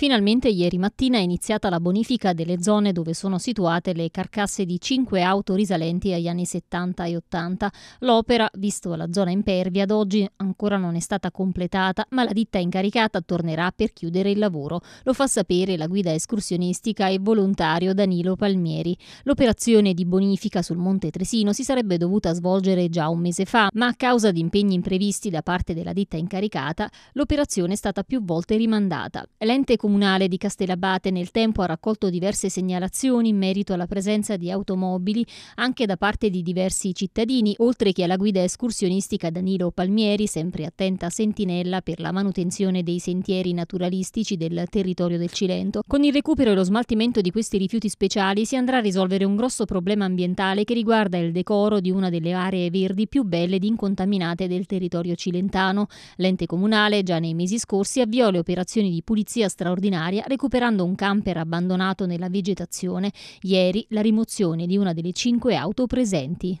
Finalmente ieri mattina è iniziata la bonifica delle zone dove sono situate le carcasse di cinque auto risalenti agli anni 70 e 80. L'opera, visto la zona impervia, ad oggi ancora non è stata completata, ma la ditta incaricata tornerà per chiudere il lavoro. Lo fa sapere la guida escursionistica e volontario Danilo Palmieri. L'operazione di bonifica sul Monte Tresino si sarebbe dovuta svolgere già un mese fa, ma a causa di impegni imprevisti da parte della ditta incaricata, l'operazione è stata più volte rimandata. L'ente comunitario comunale di Castellabate nel tempo ha raccolto diverse segnalazioni in merito alla presenza di automobili anche da parte di diversi cittadini, oltre che alla guida escursionistica Danilo Palmieri, sempre attenta a sentinella per la manutenzione dei sentieri naturalistici del territorio del Cilento. Con il recupero e lo smaltimento di questi rifiuti speciali si andrà a risolvere un grosso problema ambientale che riguarda il decoro di una delle aree verdi più belle ed incontaminate del territorio cilentano. L'ente comunale già nei mesi scorsi avviò le operazioni di pulizia straordinaria straordinaria recuperando un camper abbandonato nella vegetazione, ieri la rimozione di una delle cinque auto presenti.